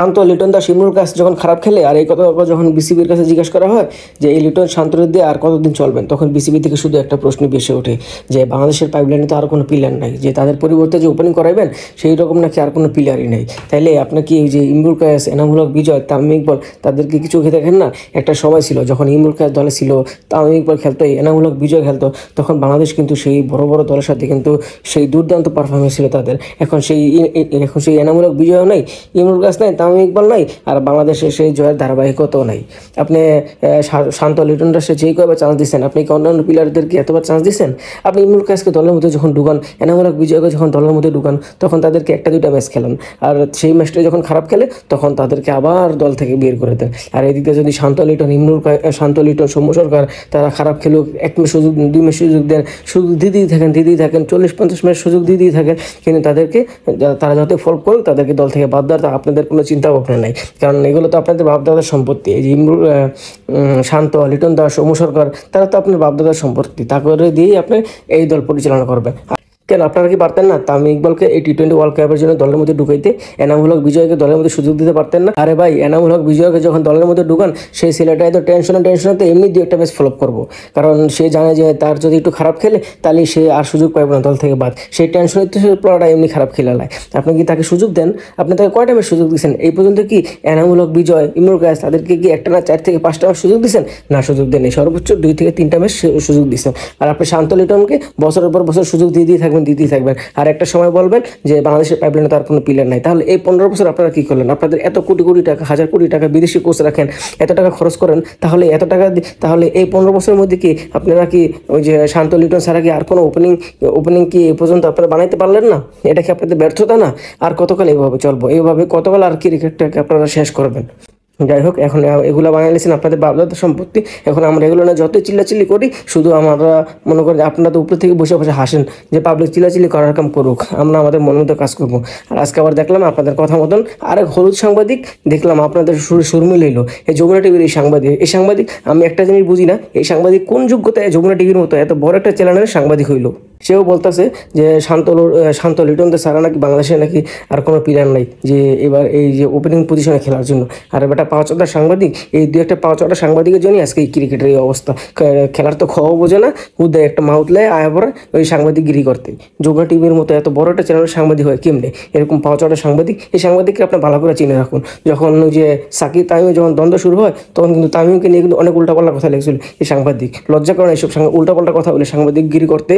শান্ত লিটন দাস শিমুর কাছে যখন খারাপ খেলে আর এই কথা যখন বিসিবির কাছে জিজ্ঞাসা করা হয় যে এই লিটন শান্ত দিয়ে আর কতদিন চলবেন তখন বিসিবি থেকে শুধু একটা প্রশ্ন বেশি ওঠে যে বাংলাদেশের পাইপলাইনে তো আর কোনো পিলার নাই যে তাদের পরিবর্তে যে ওপেনিং করাবেন সেই রকম নাকি আর কোনো পিলারই নেই তাইলে আপনার কি যে ইমরুল কায়াস এনামুল বিজয় তামিম ইকবল তাদেরকে কি চোখে দেখেন না একটা সময় ছিল যখন ইমরুল কায়াস দলে ছিল তামিম ইকবল খেলতো এনামুল বিজয় খেলতো তখন বাংলাদেশ কিন্তু সেই বড় বড় দলের সাথে কিন্তু সেই দুর্দান্ত পারফরমেন্স ছিল তাদের এখন সেই এখন সেই এনামূলক বিজয়ও নেই ইমরুল কায়াস নেই তামিম ইকবাল নাই আর বাংলাদেশে সেই জয়ের ধারাবাহিকতাও নাই আপনি শান্ত লিটনরা সে যেই কয়বার চান্স দিচ্ছেন আপনি কি অন্যান্য প্লেয়ারদেরকে এতবার চান্স দিচ্ছেন আপনি ইমরুল কাজকে দলের মধ্যে যখন ঢুকান এনামুল বিজয়কে যখন দলের মধ্যে ঢুকান তখন তাদেরকে একটা দুইটা ম্যাচ খেলান আর সেই ম্যাচটা যখন খারাপ খেলে তখন তাদেরকে আবার দল থেকে বের করে দেন আর এদিকে যদি শান্ত লিটন ইমরুল শান্ত লিটন সৌম্য সরকার তারা খারাপ খেলুক এক ম্যাচ সুযোগ দুই ম্যাচ সুযোগ দেন সুযোগ দিয়ে দিয়ে থাকেন দিয়ে দিয়ে থাকেন চল্লিশ পঞ্চাশ মিনিট সুযোগ দিয়ে দিয়ে থাকেন কিন্তু তাদেরকে তারা যাতে ফল করুক তাদেরকে দল থেকে বাদ দেওয়ার আপনাদের কোনো চিন্তা চিন্তা ভাবনা নাই কারণ এগুলো তো আপনাদের বাপদাদার সম্পত্তি এই যে ইমরুল শান্ত লিটন দাস অমু সরকার তারা তো আপনার বাপদাদার সম্পত্তি তা করে দিয়েই আপনি এই দল পরিচালনা করবেন কেন আপনারা কি পারতেন না তামিম ইকবালকে এই টি টোয়েন্টি ওয়ার্ল্ড কাপের জন্য দলের মধ্যে ঢুকাইতে এনামুল হক বিজয়কে দলের মধ্যে সুযোগ দিতে পারতেন না আরে ভাই এনামুল হক বিজয়কে যখন দলের মধ্যে ঢুকান সেই ছেলেটাই তো টেনশনে টেনশনে তো এমনি দিয়ে একটা ম্যাচ ফলো করবো কারণ সে জানে যে তার যদি একটু খারাপ খেলে তাহলে সে আর সুযোগ পাবে না দল থেকে বাদ সেই টেনশনে তো সে পড়াটা এমনি খারাপ নেয় আপনি কি তাকে সুযোগ দেন আপনি তাকে কয়টা ম্যাচ সুযোগ দিচ্ছেন এই পর্যন্ত কি এনামুল হক বিজয় ইমর গ্যাস তাদেরকে কি একটা না চার থেকে পাঁচটা ম্যাচ সুযোগ দিচ্ছেন না সুযোগ দেননি সর্বোচ্চ দুই থেকে তিনটা ম্যাচ সুযোগ দিচ্ছেন আর আপনি শান্ত লিটনকে বছরের পর বছর সুযোগ দিয়ে দিয়ে থাকবেন স্টেটমেন্ট দিতেই থাকবেন আর একটা সময় বলবেন যে বাংলাদেশের পাইপলাইনে তার কোনো পিলার নাই তাহলে এই পনেরো বছর আপনারা কী করলেন আপনাদের এত কোটি কোটি টাকা হাজার কোটি টাকা বিদেশি কোর্স রাখেন এত টাকা খরচ করেন তাহলে এত টাকা তাহলে এই পনেরো বছরের মধ্যে কি আপনারা কি ওই যে শান্ত লিটন ছাড়া কি আর কোনো ওপেনিং ওপেনিং কি এ পর্যন্ত আপনারা বানাইতে পারলেন না এটা কি আপনাদের ব্যর্থতা না আর কতকাল এইভাবে চলবো এইভাবে কতকাল আর কি ক্রিকেটটাকে আপনারা শেষ করবেন যাই হোক এখন এগুলো বানাইলেছেন আপনাদের বাবদাদের সম্পত্তি এখন আমরা এগুলো না যতই চিল্লাচিল্লি করি শুধু আমরা মনে করেন আপনারা তো উপর থেকে বসে বসে হাসেন যে পাবলিক চিল্লাচিল্লি করার কাম করুক আমরা আমাদের মন মতো কাজ করবো আর আজকে আবার দেখলাম আপনাদের কথা মতন আরেক হলুদ সাংবাদিক দেখলাম আপনাদের সুর সুর মিলিলো এই যমুনা টিভির এই সাংবাদিক এই সাংবাদিক আমি একটা জিনিস বুঝি না এই সাংবাদিক কোন যোগ্যতায় যমুনা টিভির মতো এত বড় একটা চ্যানেলের সাংবাদিক হইলো সেও বলতেছে যে শান্ত শান্ত লিটনদের সারা নাকি বাংলাদেশে নাকি আর কোনো প্ল্যান নাই যে এবার এই যে ওপেনিং পজিশনে খেলার জন্য আর বেটা পাঁচ ছটা সাংবাদিক এই দু একটা পাঁচ ছটা সাংবাদিকের জন্যই আজকে এই ক্রিকেটের এই অবস্থা খেলার তো খাওয়াও বোঝে না হুদে একটা মাউথ লেয় আয় পরে ওই সাংবাদিক গিরি করতে যোগা টিভির মতো এত বড় একটা চ্যানেলের সাংবাদিক হয় কেমনে এরকম পাঁচ ছটা সাংবাদিক এই সাংবাদিককে আপনি ভালো করে চিনে রাখুন যখন যে সাকিব তামিম যখন দ্বন্দ্ব শুরু হয় তখন কিন্তু তামিমকে নিয়ে কিন্তু অনেক উল্টাপাল্টা কথা লেগেছিল এই সাংবাদিক লজ্জা কারণে এইসব উল্টাপাল্টা কথা বলে সাংবাদিক গিরি করতে